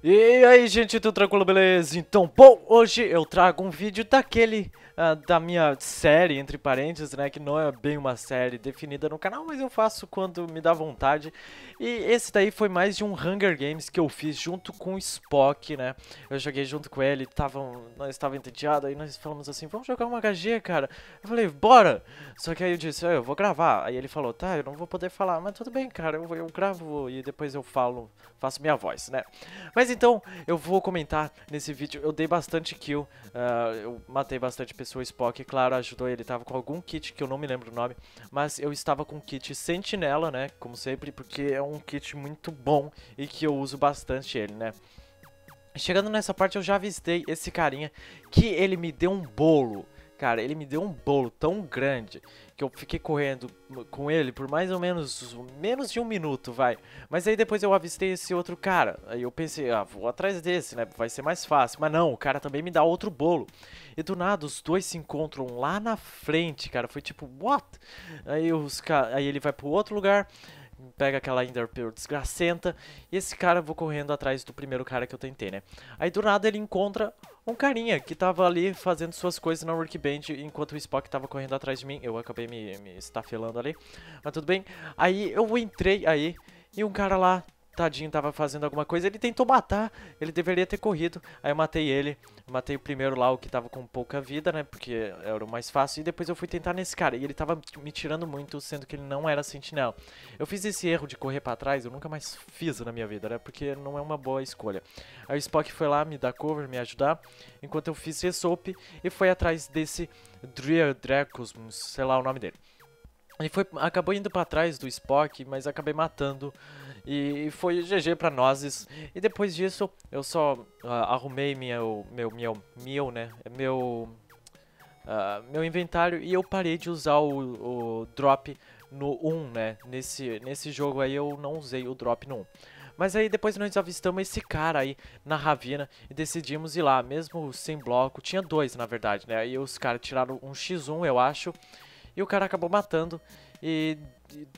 E aí, gente, tudo tranquilo, beleza? Então, bom, hoje eu trago um vídeo daquele, uh, da minha série, entre parênteses, né, que não é bem uma série definida no canal, mas eu faço quando me dá vontade. E esse daí foi mais de um Hunger Games que eu fiz junto com o Spock, né, eu joguei junto com ele, tava, nós estávamos entediado, aí nós falamos assim, vamos jogar uma HG, cara. Eu falei, bora! Só que aí eu disse, ah, eu vou gravar. Aí ele falou, tá, eu não vou poder falar, mas tudo bem, cara, eu, eu gravo e depois eu falo, faço minha voz, né. Mas mas então, eu vou comentar nesse vídeo. Eu dei bastante kill, uh, eu matei bastante pessoa. Spock, claro, ajudou ele. Tava com algum kit que eu não me lembro o nome, mas eu estava com kit Sentinela, né? Como sempre, porque é um kit muito bom e que eu uso bastante ele, né? Chegando nessa parte, eu já avistei esse carinha que ele me deu um bolo. Cara, ele me deu um bolo tão grande que eu fiquei correndo com ele por mais ou menos menos de um minuto, vai. Mas aí depois eu avistei esse outro cara. Aí eu pensei, ah, vou atrás desse, né? Vai ser mais fácil. Mas não, o cara também me dá outro bolo. E do nada os dois se encontram lá na frente, cara. Foi tipo, what? Aí os aí ele vai pro outro lugar pega aquela Enderpearl desgracenta, e esse cara, vou correndo atrás do primeiro cara que eu tentei, né? Aí do nada ele encontra um carinha que tava ali fazendo suas coisas na workbench, enquanto o Spock tava correndo atrás de mim, eu acabei me, me estafelando ali, mas tudo bem. Aí eu entrei aí, e um cara lá tadinho, tava fazendo alguma coisa. Ele tentou matar, ele deveria ter corrido. Aí eu matei ele, matei o primeiro lá, o que tava com pouca vida, né? Porque era o mais fácil. E depois eu fui tentar nesse cara. E ele tava me tirando muito, sendo que ele não era sentinel. Eu fiz esse erro de correr pra trás, eu nunca mais fiz na minha vida, né? Porque não é uma boa escolha. Aí o Spock foi lá me dar cover, me ajudar. Enquanto eu fiz Resop e foi atrás desse Dreer Dracos, sei lá o nome dele. Ele foi, acabou indo para trás do Spock, mas acabei matando e foi GG pra nós. E depois disso, eu só uh, arrumei meu, meu, meu, meu, né? Meu, uh, meu inventário e eu parei de usar o, o drop no 1, né? Nesse, nesse jogo aí eu não usei o drop no 1. Mas aí depois nós avistamos esse cara aí na ravina e decidimos ir lá, mesmo sem bloco. Tinha dois, na verdade, né? Aí os caras tiraram um X1, eu acho, e o cara acabou matando e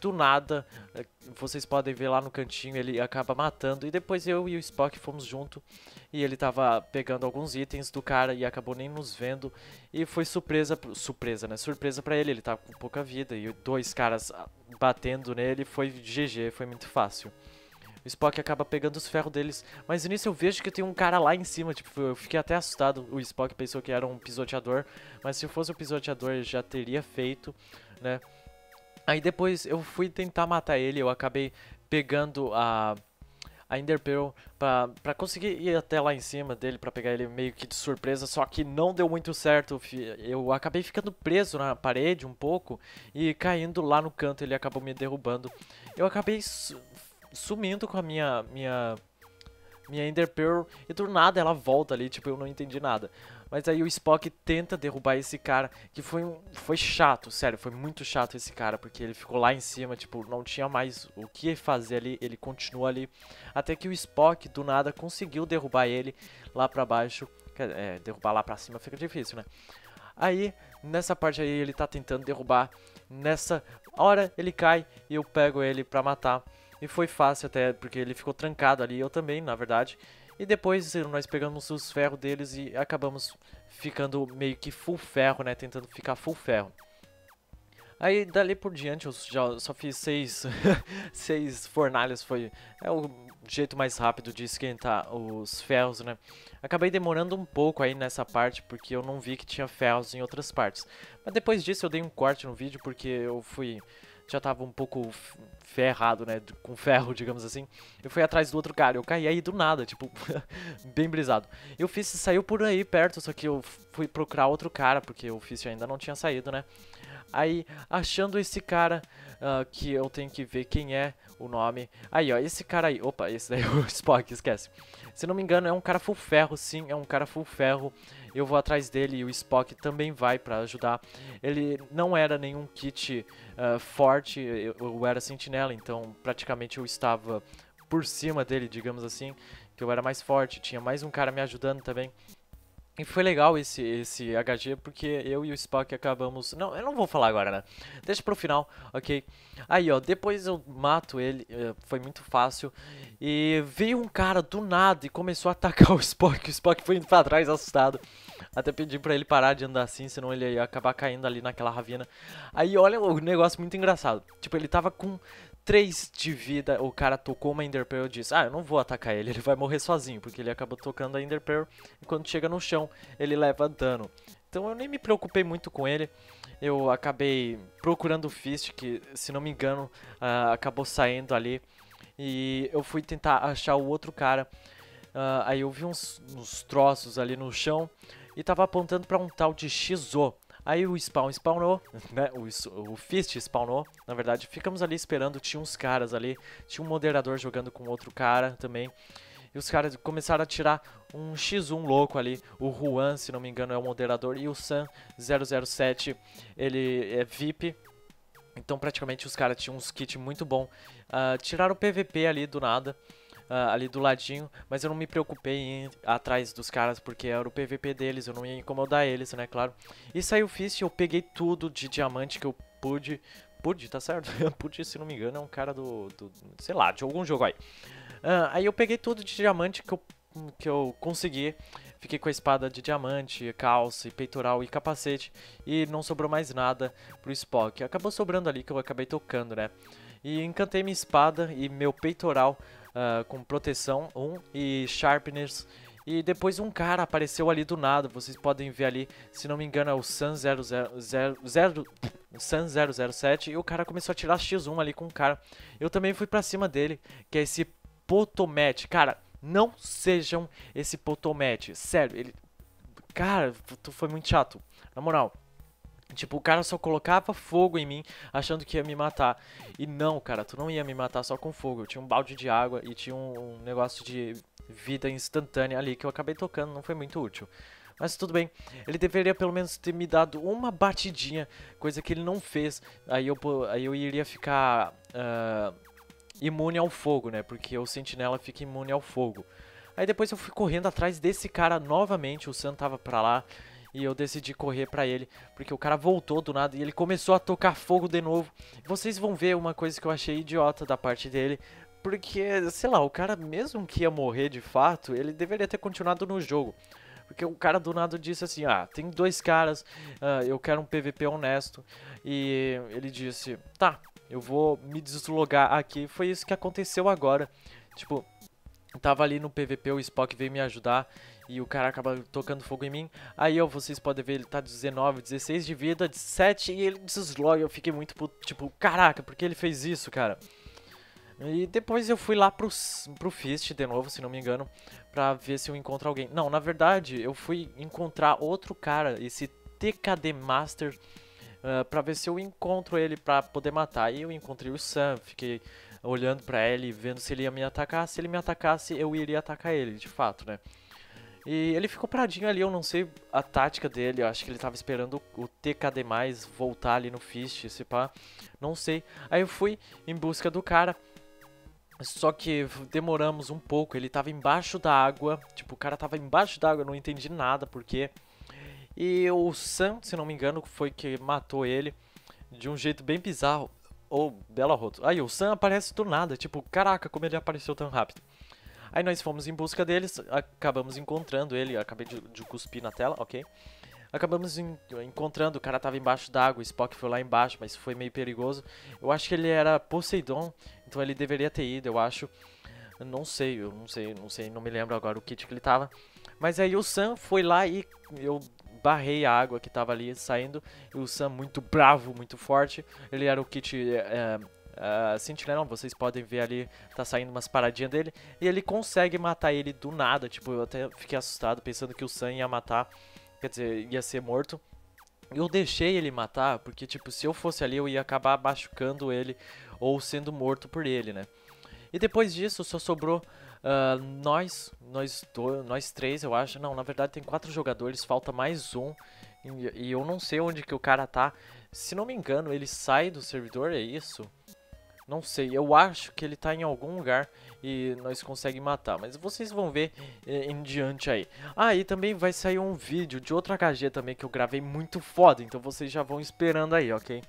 do nada, é, vocês podem ver lá no cantinho, ele acaba matando. E depois eu e o Spock fomos junto. E ele tava pegando alguns itens do cara e acabou nem nos vendo. E foi surpresa, surpresa, né? Surpresa pra ele, ele tava com pouca vida. E dois caras ah, batendo nele foi GG, foi muito fácil. O Spock acaba pegando os ferros deles. Mas nisso eu vejo que tem um cara lá em cima, tipo, eu fiquei até assustado. O Spock pensou que era um pisoteador, mas se fosse um pisoteador ele já teria feito, né? Aí depois eu fui tentar matar ele, eu acabei pegando a a Enderpearl pra, pra conseguir ir até lá em cima dele, pra pegar ele meio que de surpresa, só que não deu muito certo. Eu acabei ficando preso na parede um pouco e caindo lá no canto, ele acabou me derrubando. Eu acabei sumindo com a minha, minha, minha Ender Pearl. E do nada ela volta ali, tipo, eu não entendi nada. Mas aí o Spock tenta derrubar esse cara, que foi, foi chato, sério, foi muito chato esse cara, porque ele ficou lá em cima, tipo, não tinha mais o que fazer ali, ele continua ali. Até que o Spock, do nada, conseguiu derrubar ele lá pra baixo. É, derrubar lá pra cima fica difícil, né? Aí, nessa parte aí, ele tá tentando derrubar. Nessa hora, ele cai e eu pego ele pra matar. E foi fácil até, porque ele ficou trancado ali, eu também, na verdade. E depois assim, nós pegamos os ferros deles e acabamos ficando meio que full ferro, né? Tentando ficar full ferro. Aí dali por diante eu já só fiz seis, seis fornalhas, foi é o jeito mais rápido de esquentar os ferros, né? Acabei demorando um pouco aí nessa parte porque eu não vi que tinha ferros em outras partes. Mas depois disso eu dei um corte no vídeo porque eu fui já estava um pouco ferrado, né? Com ferro, digamos assim. Eu fui atrás do outro cara, eu caí aí do nada, tipo, bem brisado. Eu fiz, saiu por aí perto, só que eu fui procurar outro cara, porque o Fist ainda não tinha saído, né? Aí, achando esse cara uh, que eu tenho que ver quem é o nome. Aí, ó, esse cara aí. Opa, esse daí é o Spock, esquece. Se não me engano, é um cara full ferro, sim, é um cara full ferro. Eu vou atrás dele e o Spock também vai para ajudar. Ele não era nenhum kit uh, forte, eu, eu era sentinela, então praticamente eu estava por cima dele, digamos assim, que eu era mais forte. Tinha mais um cara me ajudando também. E foi legal esse, esse HG, porque eu e o Spock acabamos... Não, eu não vou falar agora, né? Deixa pro final, ok? Aí, ó, depois eu mato ele, eh, foi muito fácil. E veio um cara do nada e começou a atacar o Spock. O Spock foi indo pra trás, assustado. Até pedi pra ele parar de andar assim, senão ele ia acabar caindo ali naquela ravina. Aí, olha o negócio muito engraçado. Tipo, ele tava com 3 de vida, o cara tocou uma Ender Pearl e disse, ah, eu não vou atacar ele, ele vai morrer sozinho, porque ele acabou tocando a Ender Pearl, e quando chega no chão, ele leva dano. Então eu nem me preocupei muito com ele, eu acabei procurando o Fist, que se não me engano, uh, acabou saindo ali, e eu fui tentar achar o outro cara, uh, aí eu vi uns, uns troços ali no chão, e tava apontando para um tal de Shizo, Aí o spawn spawnou, né? O, o fist spawnou. Na verdade, ficamos ali esperando. Tinha uns caras ali. Tinha um moderador jogando com outro cara também. E os caras começaram a tirar um X1 louco ali. O Juan, se não me engano, é o moderador. E o Sam007, ele é VIP. Então praticamente os caras tinham uns kits muito bom. Uh, tiraram o PVP ali do nada uh, ali do ladinho, mas eu não me preocupei em ir atrás dos caras porque era o PVP deles, eu não ia incomodar eles, né, claro. E saiu o Fist, eu peguei tudo de diamante que eu pude. Pude, tá certo? pude, se não me engano, é um cara do, do sei lá, de algum jogo aí. Uh, aí eu peguei tudo de diamante que eu, que eu consegui. Fiquei com a espada de diamante, calça, e peitoral e capacete. E não sobrou mais nada pro Spock. Acabou sobrando ali que eu acabei tocando, né? E encantei minha espada e meu peitoral uh, com proteção 1 e sharpness. E depois um cara apareceu ali do nada, vocês podem ver ali, se não me engano é o Sun 000, 0, Sun 007 e o cara começou a tirar X1 ali com o cara. Eu também fui pra cima dele, que é esse Potomet. Cara, não sejam esse Potomet, sério, ele... Cara, tu foi muito chato, na moral. Tipo, o cara só colocava fogo em mim, achando que ia me matar. E não, cara, tu não ia me matar só com fogo. Eu tinha um balde de água e tinha um, negócio de vida instantânea ali que eu acabei tocando, não foi muito útil. Mas tudo bem, ele deveria pelo menos ter me dado uma batidinha, coisa que ele não fez. Aí eu, aí eu iria ficar uh, imune ao fogo, né? Porque o sentinela fica imune ao fogo. Aí depois eu fui correndo atrás desse cara novamente, o Sam tava pra lá. E eu decidi correr pra ele, porque o cara voltou do nada e ele começou a tocar fogo de novo. Vocês vão ver uma coisa que eu achei idiota da parte dele, porque, sei lá, o cara mesmo que ia morrer de fato, ele deveria ter continuado no jogo. Porque o cara do nada disse assim, ah, tem dois caras, uh, eu quero um PVP honesto. E ele disse, tá, eu vou me deslogar aqui. Foi isso que aconteceu agora. Tipo, tava ali no PVP, o Spock veio me ajudar e o cara acaba tocando fogo em mim. Aí ó, vocês podem ver, ele tá 19, 16 de vida, de e ele desloga. Eu fiquei muito puto, tipo, caraca, por que ele fez isso, cara? E depois eu fui lá pro, pro Fist de novo, se não me engano, pra ver se eu encontro alguém. Não, na verdade, eu fui encontrar outro cara, esse TKD Master, uh, pra ver se eu encontro ele pra poder matar. E eu encontrei o Sam, fiquei olhando pra ele, vendo se ele ia me atacar. Se ele me atacasse, eu iria atacar ele, de fato, né? E ele ficou paradinho ali, eu não sei a tática dele, eu acho que ele tava esperando o TKD+, mais voltar ali no Fist, se pá, não sei. Aí eu fui em busca do cara, só que demoramos um pouco, ele tava embaixo da água, tipo, o cara tava embaixo da água, eu não entendi nada porque E o Sam, se não me engano, foi que matou ele de um jeito bem bizarro. Ou, oh, bela roto. Aí o Sam aparece do nada, tipo, caraca, como ele apareceu tão rápido. Aí nós fomos em busca deles, acabamos encontrando ele, acabei de, de cuspir na tela, ok? Acabamos encontrando, o cara tava embaixo d'água, o Spock foi lá embaixo, mas foi meio perigoso. Eu acho que ele era Poseidon, então ele deveria ter ido, eu acho. Eu não sei, eu não sei, não sei, não me lembro agora o kit que ele tava. Mas aí o Sam foi lá e eu barrei a água que tava ali saindo. E o Sam muito bravo, muito forte. Ele era o kit é, uh, vocês podem ver ali, tá saindo umas paradinhas dele. E ele consegue matar ele do nada, tipo, eu até fiquei assustado pensando que o Sam ia matar, quer dizer, ia ser morto. Eu deixei ele matar, porque, tipo, se eu fosse ali eu ia acabar machucando ele ou sendo morto por ele, né? E depois disso só sobrou uh, nós, nós, dois, nós três, eu acho. Não, na verdade tem quatro jogadores, falta mais um. E, e eu não sei onde que o cara tá. Se não me engano, ele sai do servidor, é isso? Não sei, eu acho que ele tá em algum lugar e nós conseguimos matar. Mas vocês vão ver é, em diante aí. Ah, e também vai sair um vídeo de outro HG também que eu gravei muito foda. Então vocês já vão esperando aí, ok?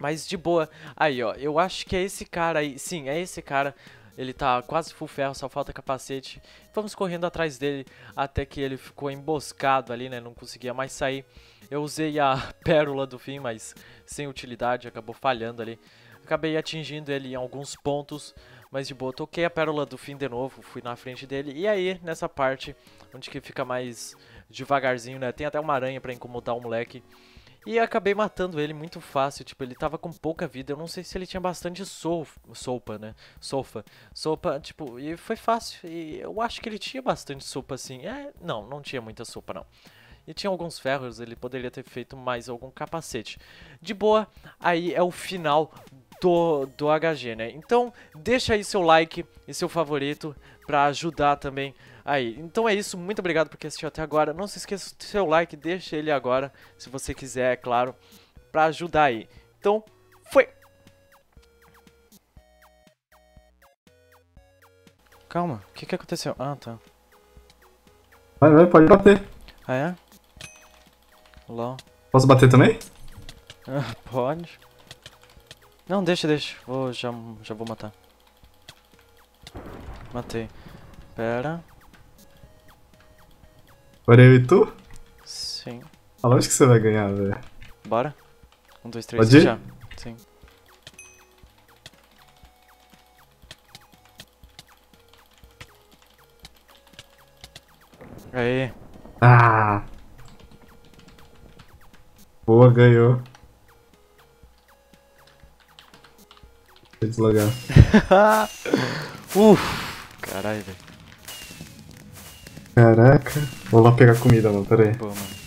Mas de boa. Aí, ó, eu acho que é esse cara aí. Sim, é esse cara. Ele tá quase full ferro, só falta capacete. Vamos correndo atrás dele até que ele ficou emboscado ali, né? Não conseguia mais sair. Eu usei a pérola do fim, mas sem utilidade, acabou falhando ali. Acabei atingindo ele em alguns pontos, mas de boa, toquei a pérola do fim de novo, fui na frente dele. E aí, nessa parte, onde que fica mais devagarzinho, né? Tem até uma aranha pra incomodar o moleque. E acabei matando ele muito fácil, tipo, ele tava com pouca vida, eu não sei se ele tinha bastante sopa, né? Sofa. Sopa, tipo, e foi fácil, e eu acho que ele tinha bastante sopa, assim. É, não, não tinha muita sopa, não. E tinha alguns ferros, ele poderia ter feito mais algum capacete. De boa, aí é o final do, do HG, né? Então, deixa aí seu like e seu favorito pra ajudar também aí. Então é isso, muito obrigado por assistiu até agora. Não se esqueça do seu like, deixa ele agora, se você quiser, é claro, pra ajudar aí. Então, foi! Calma, o que que aconteceu? Ah, tá. Vai, vai, pode bater. Ah, é? Olá. Posso bater também? pode. Não, deixa, deixa. Vou, já, já vou matar. Matei. Pera. Agora eu e tu? Sim. Aonde ah, que você vai ganhar, velho. Bora. Um, dois, três, Pode ir? já. Sim. Aí. Ah! Boa, ganhou. deslogar. Uff, Caralho, velho. Caraca. Vou lá pegar comida, mano. Pera aí. Pô, mano.